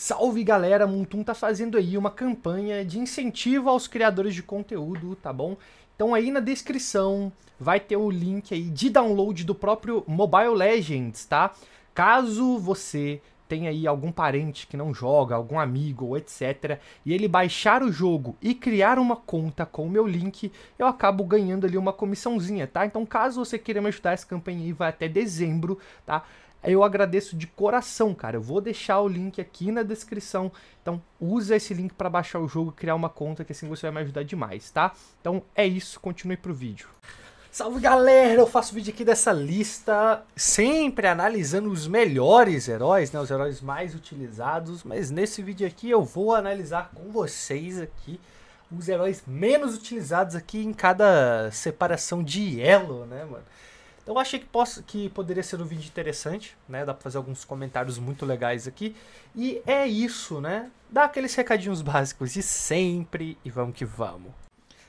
Salve galera, Muntum tá fazendo aí uma campanha de incentivo aos criadores de conteúdo, tá bom? Então aí na descrição vai ter o link aí de download do próprio Mobile Legends, tá? Caso você tenha aí algum parente que não joga, algum amigo ou etc, e ele baixar o jogo e criar uma conta com o meu link, eu acabo ganhando ali uma comissãozinha, tá? Então caso você queira me ajudar essa campanha aí vai até dezembro, tá? eu agradeço de coração, cara. Eu vou deixar o link aqui na descrição. Então, usa esse link para baixar o jogo, e criar uma conta, que assim você vai me ajudar demais, tá? Então, é isso. Continue pro vídeo. Salve galera, eu faço vídeo aqui dessa lista, sempre analisando os melhores heróis, né, os heróis mais utilizados, mas nesse vídeo aqui eu vou analisar com vocês aqui os heróis menos utilizados aqui em cada separação de elo, né, mano? Então eu achei que, possa, que poderia ser um vídeo interessante, né? Dá pra fazer alguns comentários muito legais aqui. E é isso, né? Dá aqueles recadinhos básicos de sempre e vamos que vamos.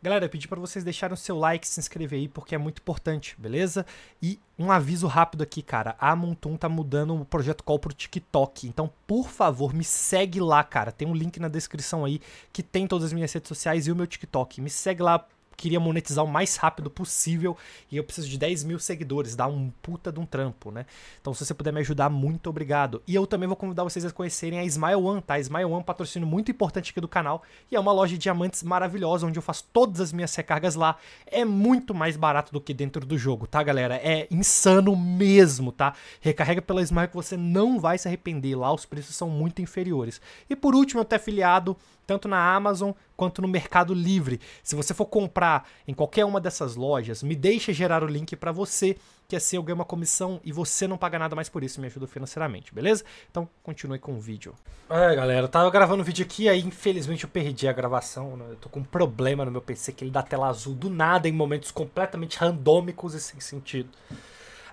Galera, eu pedi para vocês deixarem o seu like, se inscrever aí, porque é muito importante, beleza? E um aviso rápido aqui, cara. A Montum tá mudando o Projeto Call pro TikTok. Então, por favor, me segue lá, cara. Tem um link na descrição aí que tem todas as minhas redes sociais e o meu TikTok. Me segue lá, queria monetizar o mais rápido possível e eu preciso de 10 mil seguidores, dá um puta de um trampo, né? Então se você puder me ajudar, muito obrigado. E eu também vou convidar vocês a conhecerem a Smile One, tá? A Smile One, é patrocínio muito importante aqui do canal e é uma loja de diamantes maravilhosa onde eu faço todas as minhas recargas lá. É muito mais barato do que dentro do jogo, tá, galera? É insano mesmo, tá? Recarrega pela Smile que você não vai se arrepender. Lá os preços são muito inferiores. E por último, eu tô afiliado tanto na Amazon quanto no Mercado Livre. Se você for comprar em qualquer uma dessas lojas, me deixa gerar o link para você, que assim é eu ganho uma comissão e você não paga nada mais por isso, me ajuda financeiramente, beleza? Então continue com o vídeo. É, galera, eu tava gravando o vídeo aqui, aí infelizmente eu perdi a gravação, né? eu tô com um problema no meu PC que ele dá tela azul do nada em momentos completamente randômicos e sem sentido.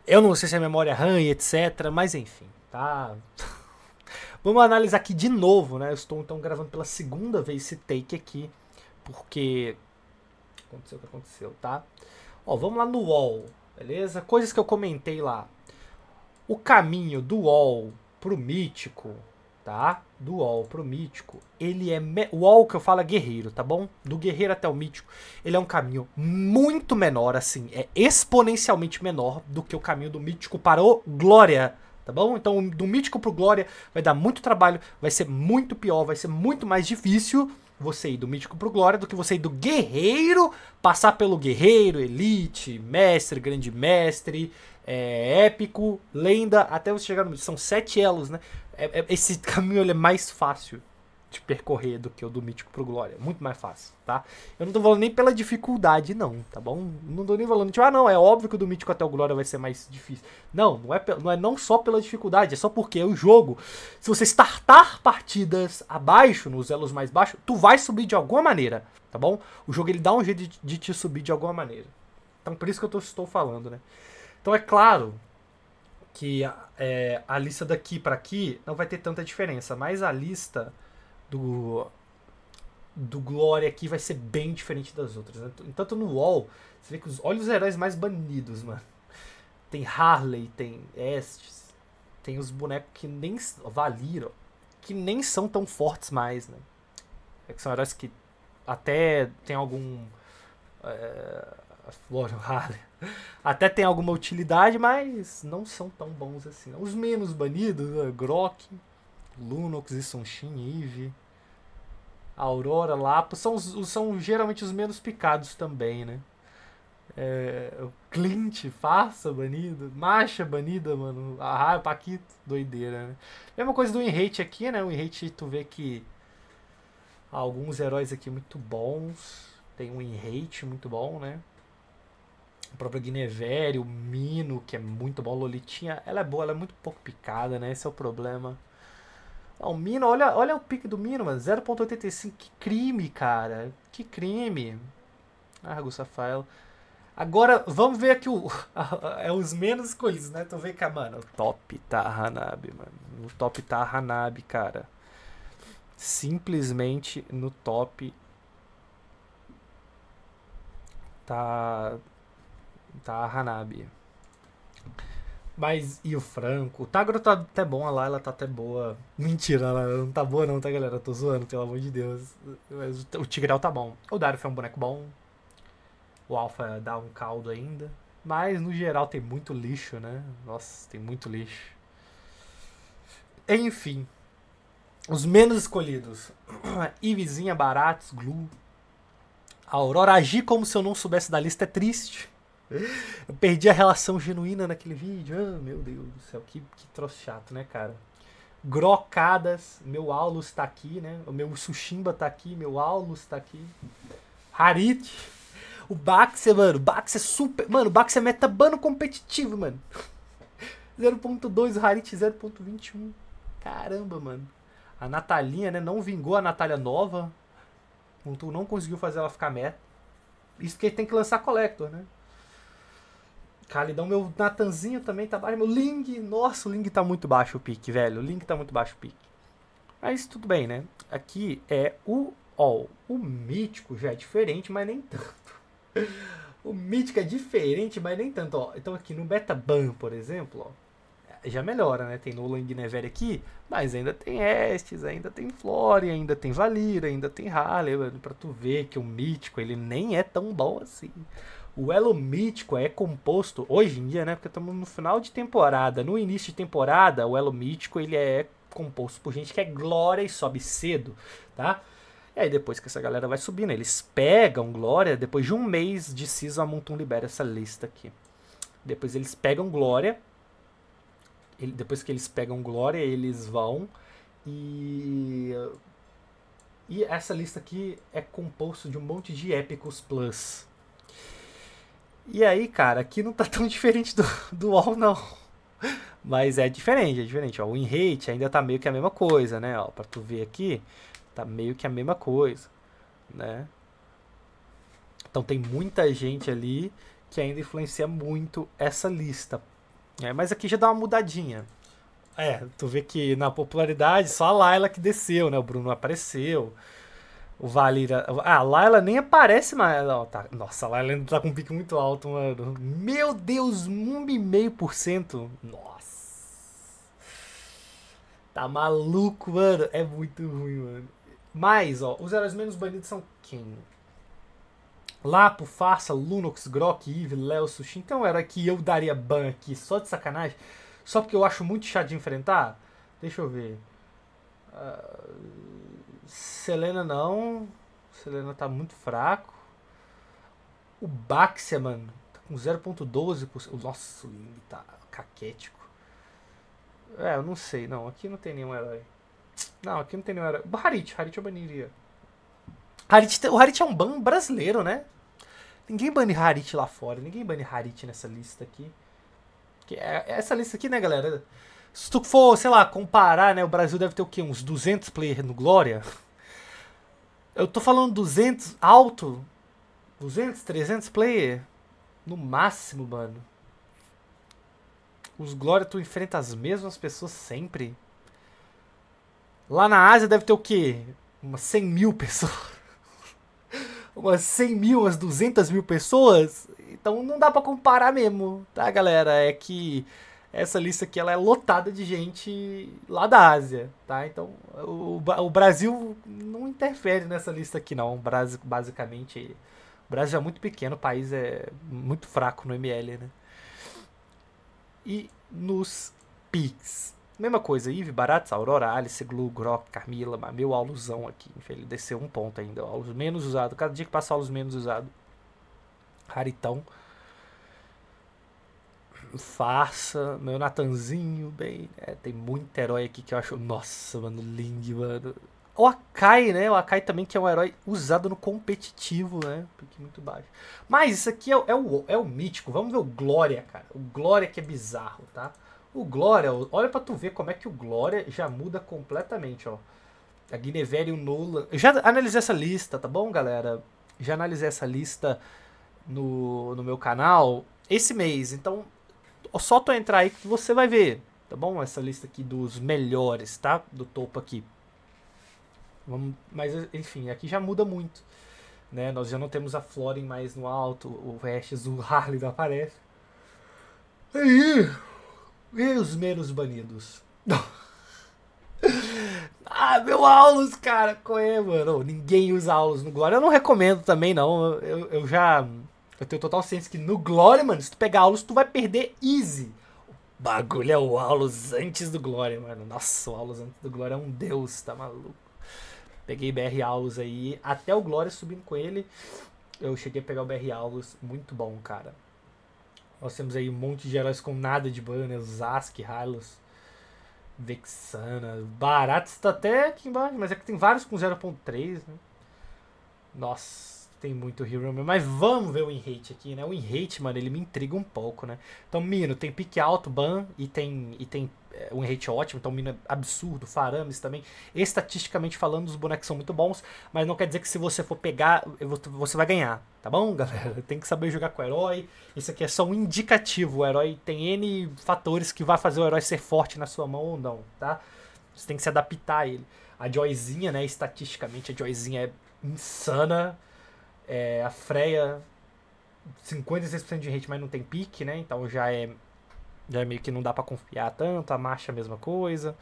Eu não sei se é memória RAM e etc, mas enfim, tá Vamos analisar aqui de novo, né? Eu estou então gravando pela segunda vez esse take aqui, porque aconteceu o que aconteceu, tá? Ó, vamos lá no wall, beleza? Coisas que eu comentei lá. O caminho do wall pro mítico, tá? Do wall pro mítico, ele é me... o wall que eu falo é guerreiro, tá bom? Do guerreiro até o mítico, ele é um caminho muito menor assim, é exponencialmente menor do que o caminho do mítico para o glória tá bom? Então, do mítico pro glória vai dar muito trabalho, vai ser muito pior, vai ser muito mais difícil você ir do mítico pro glória do que você ir do guerreiro, passar pelo guerreiro, elite, mestre, grande mestre, é, épico, lenda, até você chegar no. São sete elos, né? É, é, esse caminho é mais fácil, de percorrer do que o do mítico pro glória. Muito mais fácil, tá? Eu não tô falando nem pela dificuldade, não, tá bom? Não tô nem falando, tipo, ah, não, é óbvio que o do mítico até o glória vai ser mais difícil. Não, não é, não é não só pela dificuldade, é só porque o jogo, se você startar partidas abaixo, nos elos mais baixos, tu vai subir de alguma maneira, tá bom? O jogo ele dá um jeito de, de te subir de alguma maneira. Então por isso que eu tô, estou falando, né? Então é claro que é, a lista daqui para aqui não vai ter tanta diferença, mas a lista do do Glória aqui vai ser bem diferente das outras. Né? Então, tanto no UOL, você vê que os, olha os heróis mais banidos, mano. Tem Harley, tem Estes, tem os bonecos que nem. Valiro, que nem são tão fortes mais, né? É que são heróis que até tem algum. É, Harley. Até tem alguma utilidade, mas não são tão bons assim. Né? Os menos banidos, né? Grok. Lunox, e Sunshin Eve, Aurora, Lapos, são, são geralmente os menos picados também, né? É, o Clint, Farsa, banido. Marcha, banida, mano. Ah, Paquito, doideira, né? Mesma coisa do Enrate aqui, né? O Enrate, tu vê que alguns heróis aqui muito bons. Tem um Enrate muito bom, né? O próprio Guinevere, o Mino, que é muito bom. Lolitinha, ela é boa, ela é muito pouco picada, né? Esse é o problema. Ah, o Mino, olha, olha o pique do Mino, mano. 0.85. Que crime, cara. Que crime. Argus ah, Safael. Agora, vamos ver aqui o, é os menos escolhidos, né? Então vem cá, mano. Top tá Hanabi, mano. No top tá Hanabi, cara. Simplesmente no top tá tá Hanabi. Mas e o Franco? O Tagro tá até bom, a Laila tá até boa. Mentira, ela não tá boa não, tá galera? Eu tô zoando, pelo amor de Deus. Mas o Tigrel tá bom. O Dario foi um boneco bom. O Alpha dá um caldo ainda. Mas no geral tem muito lixo, né? Nossa, tem muito lixo. Enfim. Os menos escolhidos. Ivizinha, Baratos, Glu. A Aurora agir como se eu não soubesse da lista é triste. Eu perdi a relação genuína naquele vídeo. Ah, meu Deus do céu, que, que troço chato, né, cara? Grocadas, meu Aulus tá aqui, né? O meu Sushimba tá aqui, meu Aulus tá aqui. Harit. O Baxter, mano, é super. Mano, o Baxter é metabano competitivo, mano. 0.2, o Harit 0.21. Caramba, mano. A Natalinha, né? Não vingou a Natália nova. Não conseguiu fazer ela ficar meta. Isso que tem que lançar Collector, né? Calidão, meu Natanzinho também tá baixo. Meu Ling, nossa, o Ling tá muito baixo o pique, velho. O Ling tá muito baixo o pique. Mas tudo bem, né? Aqui é o All. O mítico já é diferente, mas nem tanto. o mítico é diferente, mas nem tanto. Ó, então aqui no Beta Ban, por exemplo, ó, já melhora, né? Tem Nolan Never aqui, mas ainda tem Estes, ainda tem Flore, ainda tem Valir, ainda tem Halle. Pra tu ver que o mítico ele nem é tão bom assim. O elo mítico é composto, hoje em dia, né? Porque estamos no final de temporada. No início de temporada, o elo mítico ele é composto por gente que é glória e sobe cedo, tá? E aí depois que essa galera vai subindo, eles pegam glória. Depois de um mês de Season, a libera essa lista aqui. Depois eles pegam glória. depois que eles pegam glória, eles vão e... E essa lista aqui é composto de um monte de épicos plus, e aí, cara, aqui não tá tão diferente do, do UOL, não. Mas é diferente, é diferente. Ó, o Enrate rate ainda tá meio que a mesma coisa, né? Ó, pra tu ver aqui, tá meio que a mesma coisa, né? Então tem muita gente ali que ainda influencia muito essa lista. É, mas aqui já dá uma mudadinha. É, tu vê que na popularidade só a Laila que desceu, né? O Bruno apareceu. O Valira. Ah, a Laila nem aparece mais. tá... Nossa, a Laila tá com um pique muito alto, mano. Meu Deus, 1,5%. Nossa. Tá maluco, mano. É muito ruim, mano. Mas, ó, os heróis menos banidos são quem? Lapo, Farsa, Lunox, Grok, Eve, Léo, Sushi. Então é era que eu daria ban aqui só de sacanagem. Só porque eu acho muito chato de enfrentar. Deixa eu ver. Selena não. Selena tá muito fraco. O Baxia, mano, tá com 0.12%. Nossa, o Ling tá caquético. É, eu não sei. Não, aqui não tem nenhum herói. Não, aqui não tem nenhum herói. O Harit, Harit eu baniria. Harit, o Harit é um ban brasileiro, né? Ninguém bane Harit lá fora. Ninguém bane Harit nessa lista aqui. Que é, essa lista aqui, né, galera? Se tu for, sei lá, comparar, né? O Brasil deve ter o quê? Uns 200 players no Glória? Eu tô falando 200 alto. 200, 300 player. No máximo, mano. Os Glória tu enfrenta as mesmas pessoas sempre. Lá na Ásia deve ter o quê? Umas 100 mil pessoas. umas 100 mil, umas 200 mil pessoas. Então não dá pra comparar mesmo, tá, galera? É que essa lista aqui ela é lotada de gente lá da Ásia, tá? Então o, o Brasil não interfere nessa lista aqui não. Brasil, basicamente, o Brasil é muito pequeno, o país é muito fraco no ML, né? E nos PICs. Mesma coisa, Ive, Baratos, Aurora, Alice, Glu, Grok, Carmila, meu alusão aqui. Ele desceu um ponto ainda. Aulos menos usado. Cada dia que passa, aulos menos usado. Raritão farsa, meu né? Natanzinho, bem. É, tem muito herói aqui que eu acho. Nossa, mano, Ling, mano. O Akai, né? O Akai também, que é um herói usado no competitivo, né? Porque muito baixo. Mas isso aqui é, é, o, é o mítico. Vamos ver o Glória, cara. O Glória que é bizarro, tá? O Glória, olha pra tu ver como é que o Glória já muda completamente, ó. A Guinevere e o Nolan. Eu já analisei essa lista, tá bom, galera? Já analisei essa lista no, no meu canal esse mês. Então, só tu entrar aí que você vai ver, tá bom? Essa lista aqui dos melhores, tá? Do topo aqui. Vamos, mas enfim, aqui já muda muito, né? Nós já não temos a Florin mais no alto, o Ashes, o Harley não aparece. E, e os menos banidos? ah, meu Aulus, cara, qual é, mano? Ninguém usa Aulus no Glória. Eu não recomendo também, não. eu, eu já eu tenho total ciência que no Glória, mano, se tu pegar Aulus, tu vai perder easy. O bagulho é o Aulus antes do Glória, mano. Nossa, o Aulus antes do Glória é um deus, tá maluco? Peguei BR Aulus aí, até o Glória subindo com ele, eu cheguei a pegar o BR Aulus, muito bom, cara. Nós temos aí um monte de heróis com nada de banners Ask Zask, Hylos, Vexana, Baratos tá até aqui embaixo, mas é que tem vários com 0.3, né? Nossa tem muito hero Mas vamos ver o in aqui, né? O in mano, ele me intriga um pouco, né? Então, Mino tem pique alto, ban e tem, e tem é, um rate ótimo, então Mino é absurdo, Farames também. Estatisticamente falando, os bonecos são muito bons, mas não quer dizer que se você for pegar, você vai ganhar, tá bom, galera? Tem que saber jogar com o herói. Isso aqui é só um indicativo. O herói tem N fatores que vai fazer o herói ser forte na sua mão ou não, tá? Você tem que se adaptar a ele. A Joyzinha, né? Estatisticamente, a Joyzinha é insana é, a Freya, 56% de hate mas não tem pique, né? Então já é. Já é meio que não dá para confiar tanto. A marcha, a mesma coisa.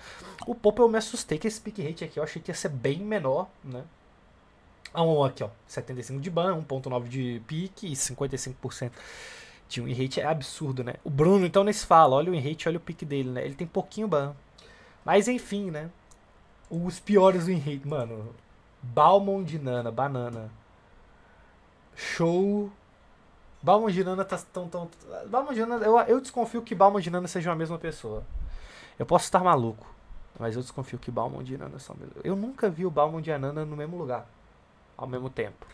O Popo eu me assustei com esse pick rate aqui. Eu achei que ia ser bem menor, né? ah um aqui, ó. 75 de ban, 1.9 de pique e 55% de win rate. É absurdo, né? O Bruno, então, nem se fala. Olha o win rate, olha o pique dele, né? Ele tem pouquinho ban. Mas, enfim, né? Os piores win rate, mano. Balmond de Nana, banana. Show. Balma Girana tá tão. tão Balma Girana, eu, eu desconfio que Balma Girana sejam a mesma pessoa. Eu posso estar maluco, mas eu desconfio que Balma e são a mesma Eu nunca vi o Balma e Ananda no mesmo lugar, ao mesmo tempo.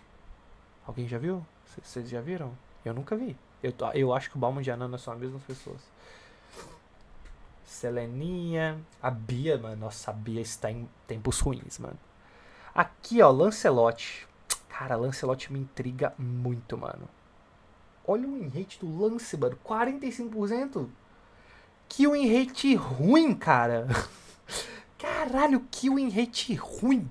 Alguém já viu? Vocês já viram? Eu nunca vi. Eu, eu acho que o Balma e Ananda são as mesmas pessoas. Seleninha. A Bia, mano. Nossa, a Bia está em tempos ruins, mano. Aqui, ó, Lancelote. Cara, Lancelot me intriga muito, mano. Olha o enrate do Lance, mano. 45%. Que o enrate ruim, cara. Caralho, que o enrate ruim.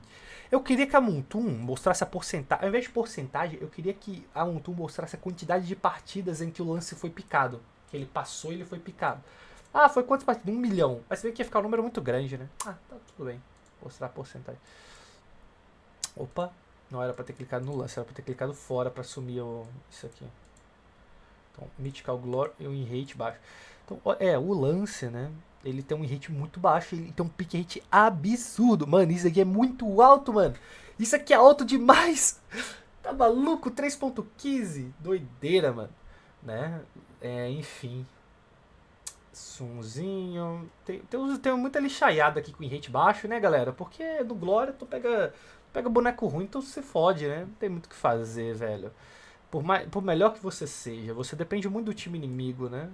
Eu queria que a Montum mostrasse a porcentagem. Ao invés de porcentagem, eu queria que a Montum mostrasse a quantidade de partidas em que o lance foi picado. Que ele passou e ele foi picado. Ah, foi quantas partidas? Um milhão. Mas você vê que ia ficar um número muito grande, né? Ah, tá tudo bem. Mostrar a porcentagem. Opa, não era para ter clicado no lance, era para ter clicado fora para sumir o, isso aqui. Então, Mythical Glory e um rate baixo. Então, é, o lance, né? Ele tem um rate muito baixo, ele tem um pick rate absurdo. Mano, isso aqui é muito alto, mano. Isso aqui é alto demais. Tá maluco? 3.15. Doideira, mano. Né? É, enfim. Sunzinho. Tem, tem, tem muita lixaiada aqui com rate baixo, né, galera? Porque no Glória tu pega Pega boneco ruim, então se fode, né? Não tem muito o que fazer, velho. Por, mais, por melhor que você seja, você depende muito do time inimigo, né?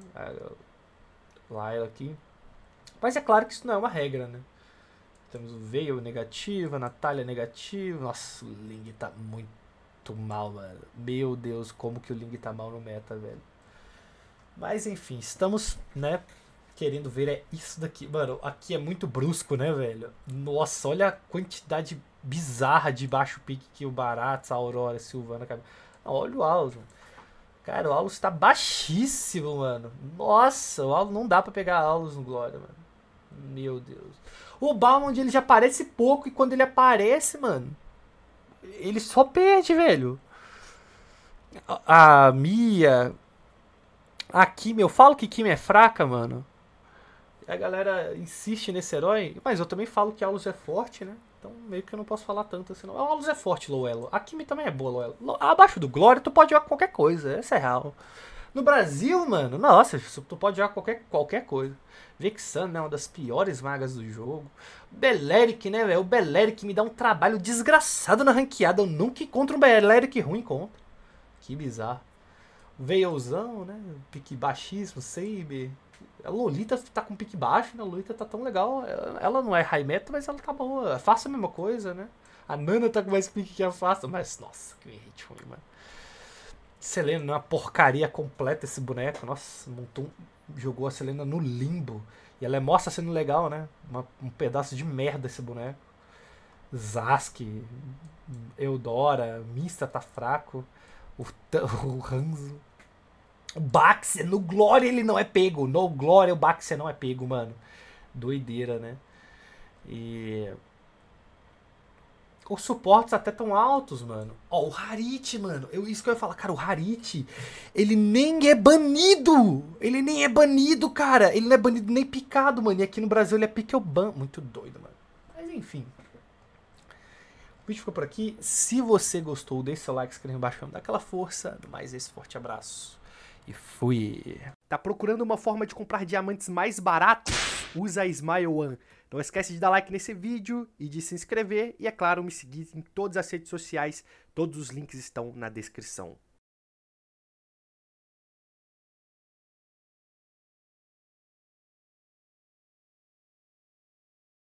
Lyle aqui. Mas é claro que isso não é uma regra, né? Temos o Veil negativa, a Natália negativa. Nossa, o Ling tá muito mal, mano. Meu Deus, como que o Ling tá mal no meta, velho. Mas enfim, estamos, né, querendo ver é isso daqui. Mano, aqui é muito brusco, né, velho? Nossa, olha a quantidade bizarra de baixo pique que o Barata, a Aurora, a Silvana... Não, olha o Aldo. Cara, o Aulos está baixíssimo, mano. Nossa, o Aulos não dá para pegar Aulos no Glória, mano. Meu Deus. O Balmond, ele já aparece pouco e quando ele aparece, mano, ele só perde, velho. A, a Mia. A Kim, eu falo que kim é fraca, mano. A galera insiste nesse herói, mas eu também falo que Aulus é forte, né? Então meio que eu não posso falar tanto assim não. Aulus é forte, Loelo. A Kimi também é boa, Loelo. Lo... Abaixo do Glória tu pode jogar qualquer coisa, essa é real. No Brasil, mano, nossa, tu pode jogar qualquer, qualquer coisa. Vexan, é uma das piores magas do jogo. Beleric, né, velho? O Beleric me dá um trabalho desgraçado na ranqueada. Eu nunca encontro um Beleric ruim contra. Que bizarro. Veilzão, né? Pique baixíssimo, Saber. A Lolita tá com pique baixo, né? A Lolita tá tão legal. Ela não é high metal, mas ela tá boa. É Faça a mesma coisa, né? A Nana tá com mais pique que a Faça, mas nossa, que hit ruim, mano. Selena, né? uma porcaria completa esse boneco. Nossa, montou, jogou a Selena no limbo. E ela é mostra sendo legal, né? Uma, um pedaço de merda esse boneco. Zask, Eudora, Mista tá fraco. O, o Hanzo. Baxia, no Glória ele não é pego. No Glória o Baxia não é pego, mano. Doideira, né? E. Os suportes até tão altos, mano. Ó, o Harit, mano. Eu, isso que eu ia falar, cara, o Harit, ele nem é banido. Ele nem é banido, cara. Ele não é banido nem picado, mano. E aqui no Brasil ele é ban, Muito doido, mano. Mas enfim. O vídeo ficou por aqui. Se você gostou, deixe seu like, se inscreva me dá aquela força. Mais esse forte abraço. E fui. Tá procurando uma forma de comprar diamantes mais baratos? Usa a Smile One. Não esquece de dar like nesse vídeo e de se inscrever e, é claro, me seguir em todas as redes sociais. Todos os links estão na descrição.